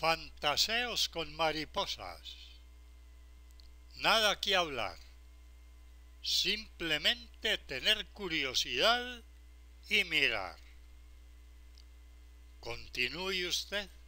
Fantaseos con mariposas. Nada que hablar. Simplemente tener curiosidad y mirar. Continúe usted.